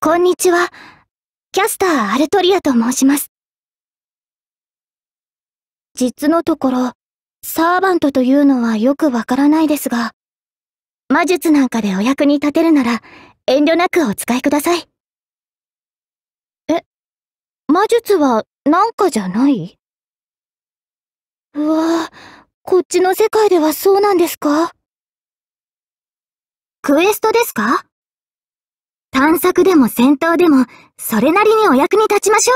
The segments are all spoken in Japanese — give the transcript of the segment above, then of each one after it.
こんにちは。キャスター・アルトリアと申します。実のところ、サーバントというのはよくわからないですが、魔術なんかでお役に立てるなら、遠慮なくお使いください。え、魔術はなんかじゃないうわぁ、こっちの世界ではそうなんですかクエストですか探索でも戦闘でも、それなりにお役に立ちましょ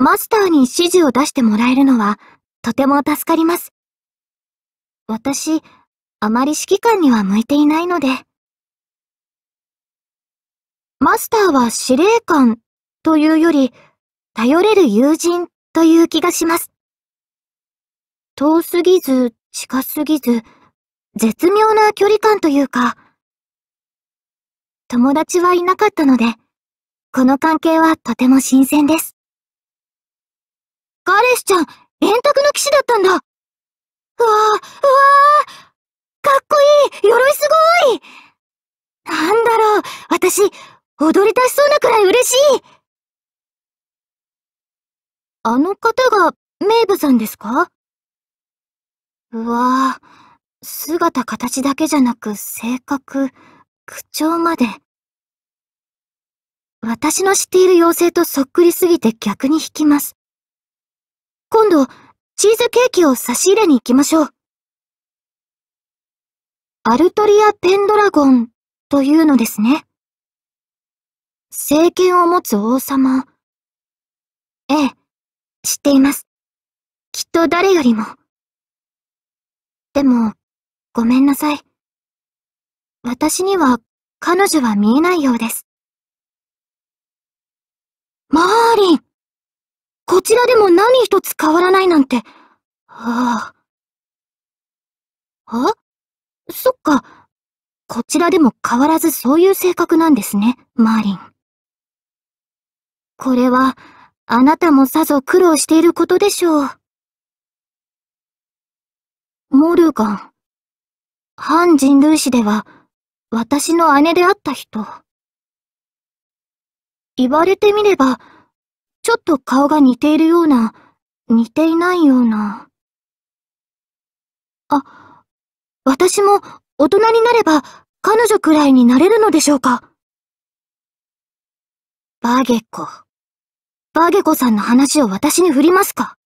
う。マスターに指示を出してもらえるのは、とても助かります。私、あまり指揮官には向いていないので。マスターは司令官というより、頼れる友人という気がします。遠すぎず、近すぎず、絶妙な距離感というか、友達はいなかったので、この関係はとても新鮮です。ガレスちゃん、円卓の騎士だったんだうわうわかっこいい鎧すごいなんだろう、私、踊り出しそうなくらい嬉しいあの方が、メイブさんですかうわぁ、姿形だけじゃなく性格。口調まで。私の知っている妖精とそっくりすぎて逆に引きます。今度、チーズケーキを差し入れに行きましょう。アルトリア・ペンドラゴンというのですね。政権を持つ王様。ええ、知っています。きっと誰よりも。でも、ごめんなさい。私には彼女は見えないようです。マーリンこちらでも何一つ変わらないなんて。ああ。あそっか。こちらでも変わらずそういう性格なんですね、マーリン。これは、あなたもさぞ苦労していることでしょう。モルガン。反人類史では、私の姉であった人。言われてみれば、ちょっと顔が似ているような、似ていないような。あ、私も大人になれば彼女くらいになれるのでしょうかバーゲコ。バーゲコさんの話を私に振りますか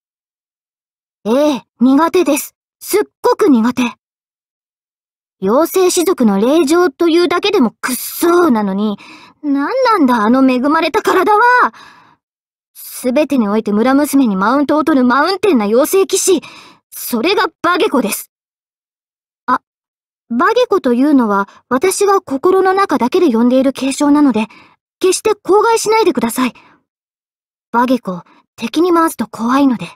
ええ、苦手です。すっごく苦手。妖精士族の霊場というだけでもくっそうなのに、何なんだあの恵まれた体はすべてにおいて村娘にマウントを取るマウンテンな妖精騎士、それがバゲコです。あ、バゲコというのは私が心の中だけで呼んでいる継承なので、決して口外しないでください。バゲコ、敵に回すと怖いので。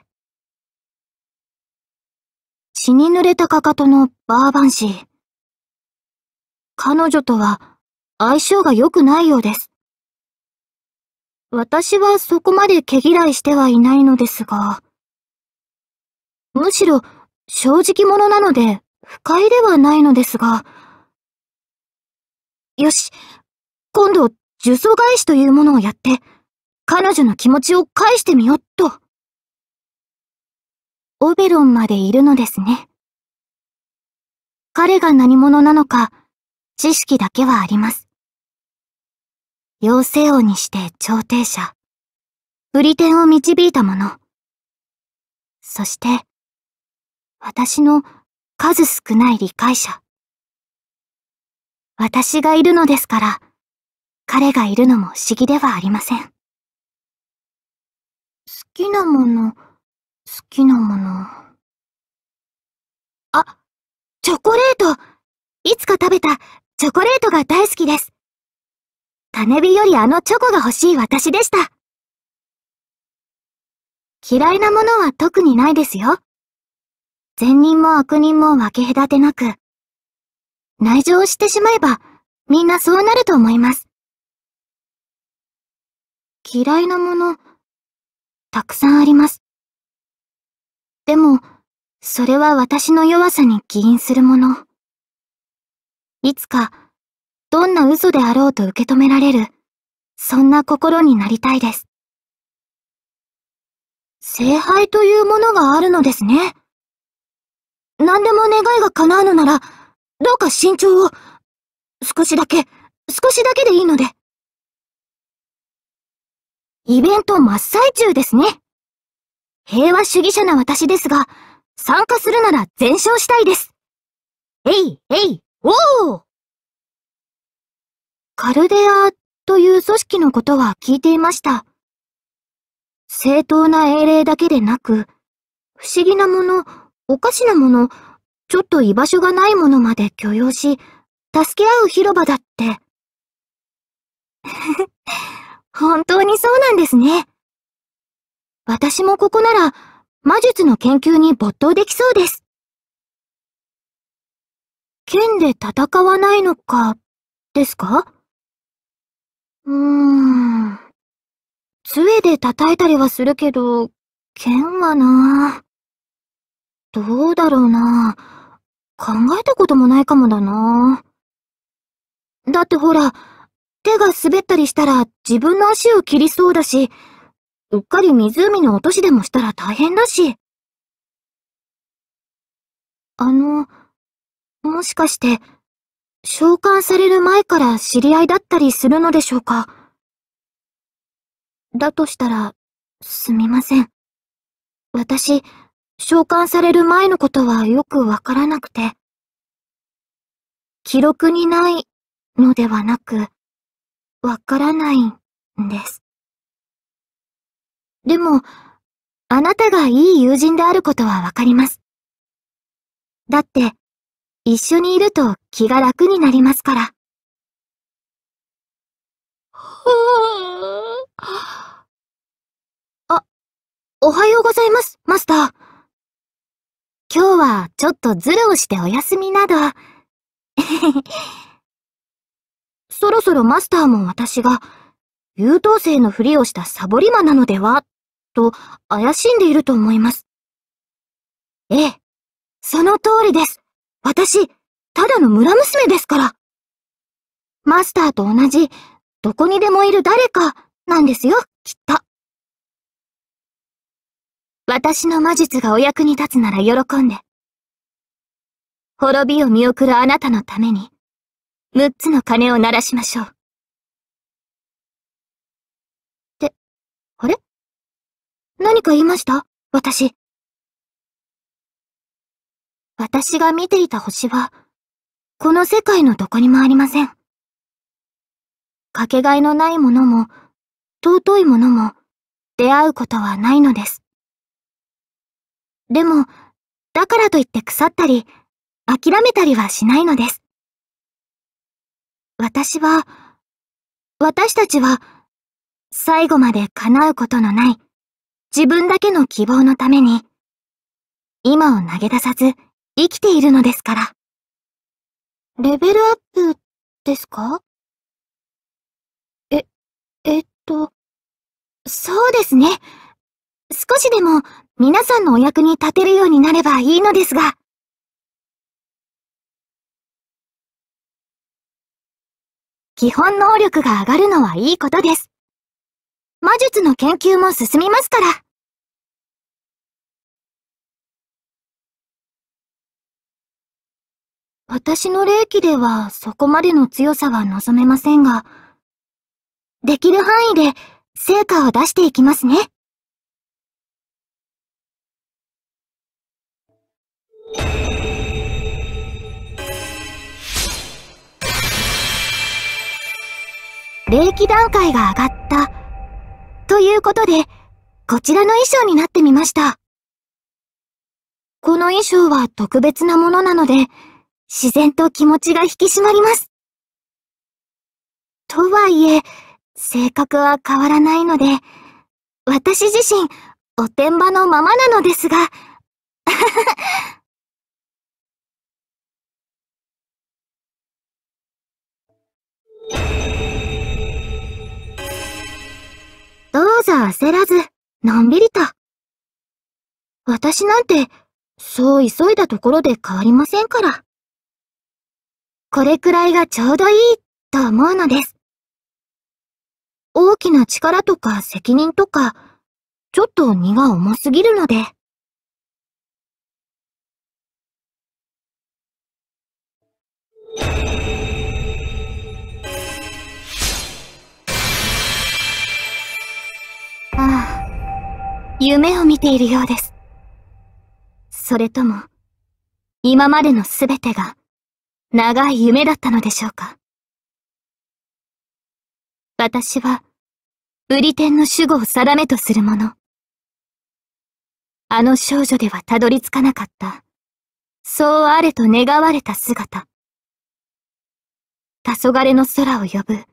血に濡れたかかとのバーバンシー。彼女とは相性が良くないようです。私はそこまで毛嫌いしてはいないのですが、むしろ正直者なので不快ではないのですが、よし、今度、呪詛返しというものをやって、彼女の気持ちを返してみよっと。オベロンまでいるのですね。彼が何者なのか、知識だけはあります。妖精王にして調停者、売り手を導いたもの。そして、私の数少ない理解者。私がいるのですから、彼がいるのも不思議ではありません。好きなもの、好きなもの。あ、チョコレートいつか食べたチョコレートが大好きです。種火よりあのチョコが欲しい私でした。嫌いなものは特にないですよ。善人も悪人も分け隔てなく。内情をしてしまえば、みんなそうなると思います。嫌いなもの、たくさんあります。でも、それは私の弱さに起因するもの。いつか、どんな嘘であろうと受け止められる、そんな心になりたいです。聖杯というものがあるのですね。何でも願いが叶うのなら、どうか慎重を、少しだけ、少しだけでいいので。イベント真っ最中ですね。平和主義者な私ですが、参加するなら全勝したいです。えい、えい。おおカルデアという組織のことは聞いていました。正当な英霊だけでなく、不思議なもの、おかしなもの、ちょっと居場所がないものまで許容し、助け合う広場だって。本当にそうなんですね。私もここなら、魔術の研究に没頭できそうです。剣で戦わないのか、ですかうーん。杖で叩いたりはするけど、剣はなどうだろうな考えたこともないかもだなだってほら、手が滑ったりしたら自分の足を切りそうだし、うっかり湖に落としでもしたら大変だし。あの、もしかして、召喚される前から知り合いだったりするのでしょうかだとしたら、すみません。私、召喚される前のことはよくわからなくて。記録にないのではなく、わからないんです。でも、あなたがいい友人であることはわかります。だって、一緒にいると気が楽になりますから。あ、おはようございます、マスター。今日はちょっとズルをしてお休みなど。そろそろマスターも私が、優等生のふりをしたサボり魔なのではと怪しんでいると思います。ええ、その通りです。私、ただの村娘ですから。マスターと同じ、どこにでもいる誰か、なんですよ、きっと。私の魔術がお役に立つなら喜んで。滅びを見送るあなたのために、六つの鐘を鳴らしましょう。って、あれ何か言いました私。私が見ていた星は、この世界のどこにもありません。かけがえのないものも、尊いものも、出会うことはないのです。でも、だからといって腐ったり、諦めたりはしないのです。私は、私たちは、最後まで叶うことのない、自分だけの希望のために、今を投げ出さず、生きているのですから。レベルアップですかえ、えっと、そうですね。少しでも皆さんのお役に立てるようになればいいのですが。基本能力が上がるのはいいことです。魔術の研究も進みますから。私の霊気ではそこまでの強さは望めませんが、できる範囲で成果を出していきますね。霊気段階が上がった。ということで、こちらの衣装になってみました。この衣装は特別なものなので、自然と気持ちが引き締まります。とはいえ、性格は変わらないので、私自身、おてんばのままなのですが、どうぞ焦らず、のんびりと。私なんて、そう急いだところで変わりませんから。これくらいがちょうどいいと思うのです。大きな力とか責任とか、ちょっと荷が重すぎるので。ああ、夢を見ているようです。それとも、今までのすべてが、長い夢だったのでしょうか。私は、売り天の守護を定めとするもの。あの少女ではたどり着かなかった。そうあれと願われた姿。黄昏の空を呼ぶ、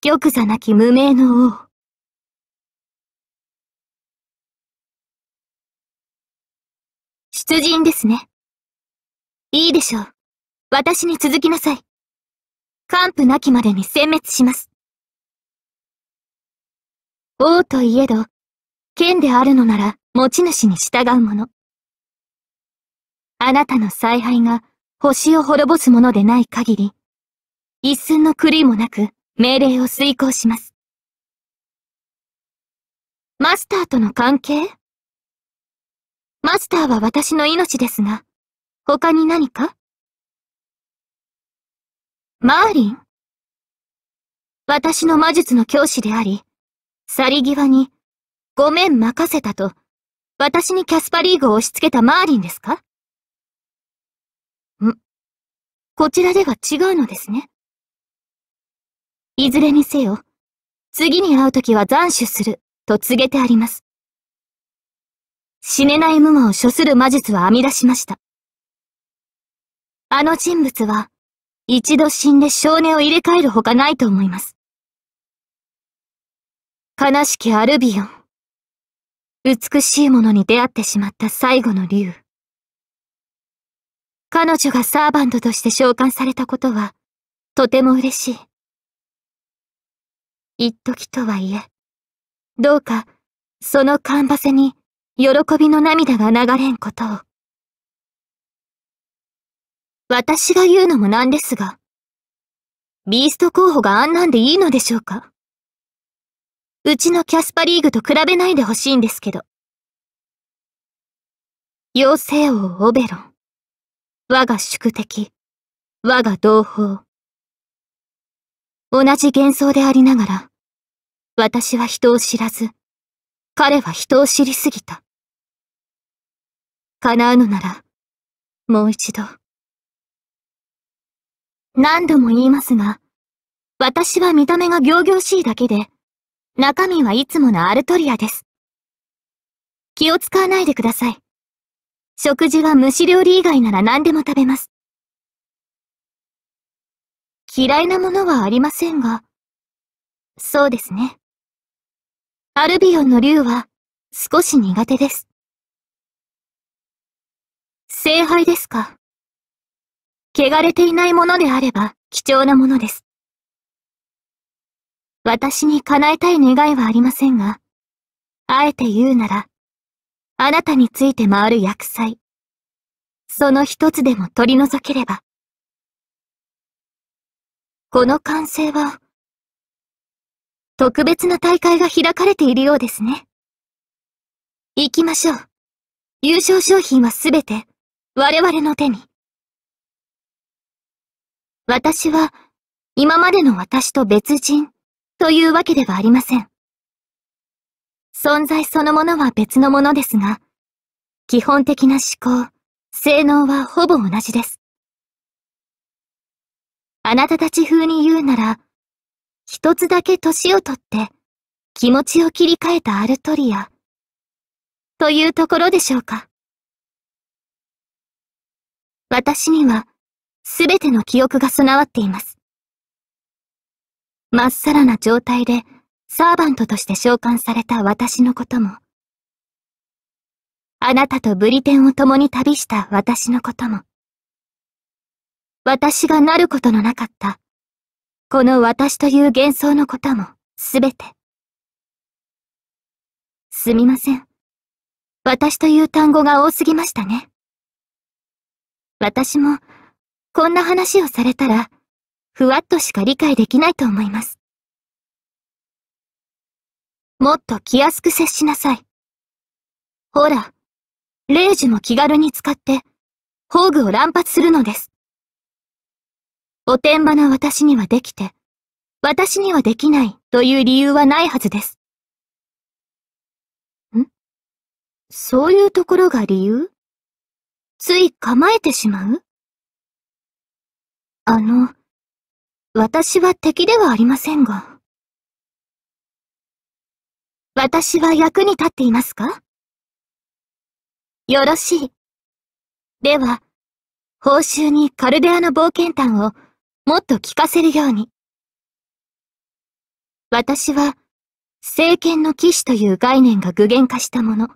玉座なき無名の王。出陣ですね。いいでしょう。私に続きなさい。完膚なきまでに殲滅します。王といえど、剣であるのなら持ち主に従うもの。あなたの采配が星を滅ぼすものでない限り、一寸の狂いもなく命令を遂行します。マスターとの関係マスターは私の命ですが、他に何かマーリン私の魔術の教師であり、去り際に、ごめん任せたと、私にキャスパリーグを押し付けたマーリンですかん、こちらでは違うのですね。いずれにせよ、次に会うときは斬首する、と告げてあります。死ねない無魔を処する魔術は編み出しました。あの人物は、一度死んで性根を入れ替えるほかないと思います。悲しきアルビオン。美しいものに出会ってしまった最後の竜。彼女がサーバントとして召喚されたことは、とても嬉しい。一時とはいえ、どうか、そのカンバセに、喜びの涙が流れんことを。私が言うのもなんですが、ビースト候補があんなんでいいのでしょうかうちのキャスパリーグと比べないでほしいんですけど。妖精王オベロン。我が宿敵。我が同胞。同じ幻想でありながら、私は人を知らず、彼は人を知りすぎた。叶うのなら、もう一度。何度も言いますが、私は見た目が行々しいだけで、中身はいつものアルトリアです。気を使わないでください。食事は蒸し料理以外なら何でも食べます。嫌いなものはありませんが、そうですね。アルビオンの竜は少し苦手です。聖杯ですか汚れていないものであれば貴重なものです。私に叶えたい願いはありませんが、あえて言うなら、あなたについて回る薬剤。その一つでも取り除ければ。この完成は、特別な大会が開かれているようですね。行きましょう。優勝商品はすべて、我々の手に。私は、今までの私と別人、というわけではありません。存在そのものは別のものですが、基本的な思考、性能はほぼ同じです。あなたたち風に言うなら、一つだけ年をとって、気持ちを切り替えたアルトリア、というところでしょうか。私には、すべての記憶が備わっています。まっさらな状態でサーバントとして召喚された私のことも、あなたとブリテンを共に旅した私のことも、私がなることのなかった、この私という幻想のことも、すべて。すみません。私という単語が多すぎましたね。私も、こんな話をされたら、ふわっとしか理解できないと思います。もっと気安く接しなさい。ほら、レイジも気軽に使って、宝具を乱発するのです。おてんばな私にはできて、私にはできないという理由はないはずです。んそういうところが理由つい構えてしまうあの、私は敵ではありませんが。私は役に立っていますかよろしい。では、報酬にカルデアの冒険譚をもっと聞かせるように。私は、聖剣の騎士という概念が具現化したもの。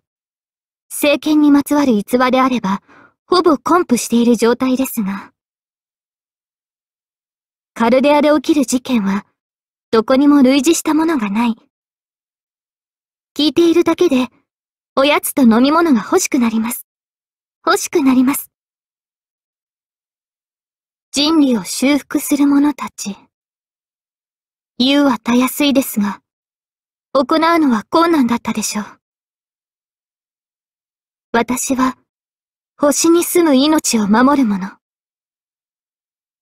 聖剣にまつわる逸話であれば、ほぼコンプしている状態ですが。カルデアで起きる事件は、どこにも類似したものがない。聞いているだけで、おやつと飲み物が欲しくなります。欲しくなります。人類を修復する者たち。言うはたやすいですが、行うのは困難だったでしょう。私は、星に住む命を守る者。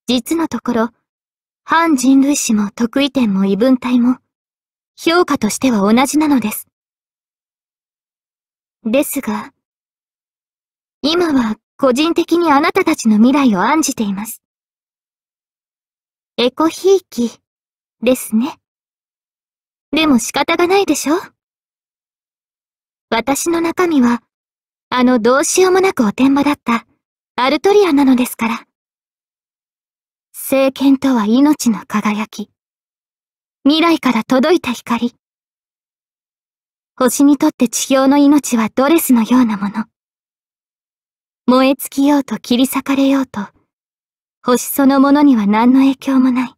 実のところ、反人類史も得意点も異文体も、評価としては同じなのです。ですが、今は個人的にあなたたちの未来を案じています。エコひいきですね。でも仕方がないでしょ私の中身は、あのどうしようもなくおてんばだった、アルトリアなのですから。聖剣とは命の輝き。未来から届いた光。星にとって地表の命はドレスのようなもの。燃え尽きようと切り裂かれようと、星そのものには何の影響もない。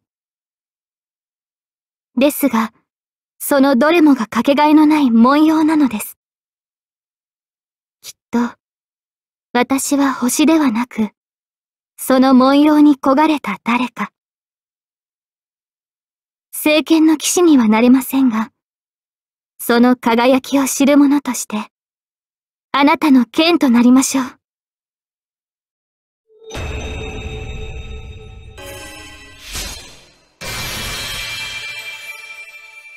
ですが、そのどれもがかけがえのない文様なのです。きっと、私は星ではなく、その文様に焦がれた誰か。聖剣の騎士にはなれませんが、その輝きを知る者として、あなたの剣となりましょう。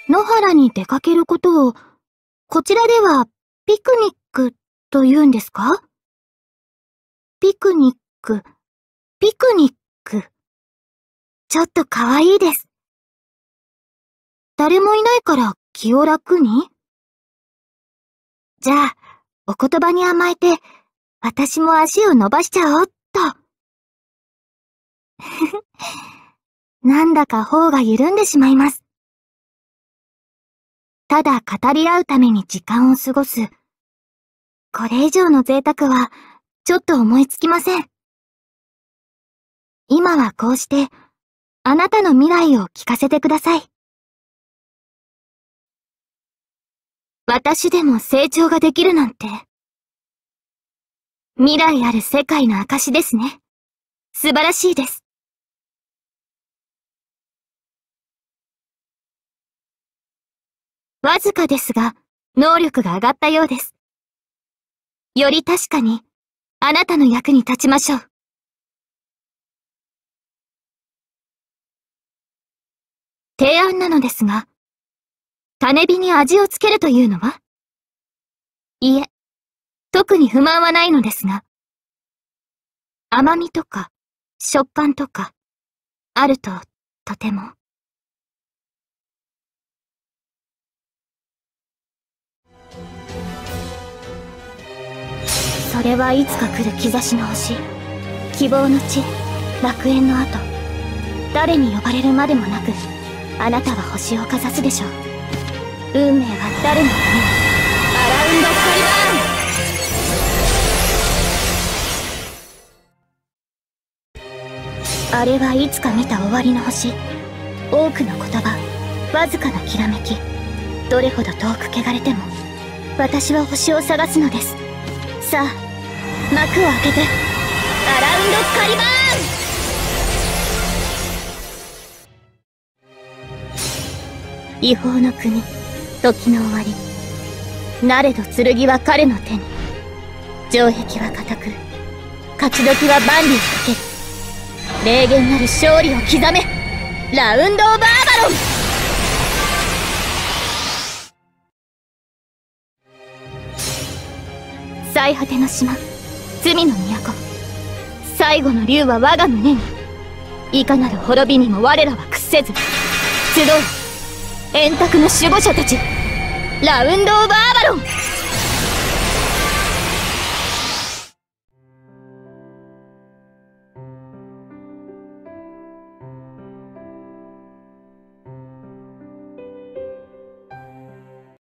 野原に出かけることを、こちらではピクニックと言うんですかピクニックピクニック。ちょっと可愛いです。誰もいないから気を楽にじゃあ、お言葉に甘えて、私も足を伸ばしちゃおっと。なんだか頬が緩んでしまいます。ただ語り合うために時間を過ごす。これ以上の贅沢は、ちょっと思いつきません。今はこうして、あなたの未来を聞かせてください。私でも成長ができるなんて、未来ある世界の証ですね。素晴らしいです。わずかですが、能力が上がったようです。より確かに、あなたの役に立ちましょう。提案なのですが、種火に味をつけるというのはいえ、特に不満はないのですが、甘みとか、食感とか、あると、とても。それはいつか来る兆しの星希望の地楽園の後誰に呼ばれるまでもなくあなたは星をかざすでしょう運命は誰のためアラウンドカリバンあれはいつか見た終わりの星多くの言葉わずかなきらめきどれほど遠く汚れても私は星を探すのですさあ幕を開けてアラウンドカリバーン違法の国時の終わりなれど剣は彼の手に城壁は固く勝ち時は万里をかける霊言なる勝利を刻めラウンド・オバーバロン最果ての島罪の都最後の竜は我が胸にいかなる滅びにも我らは屈せず集う円卓の守護者たちラウンド・オブ・アバロン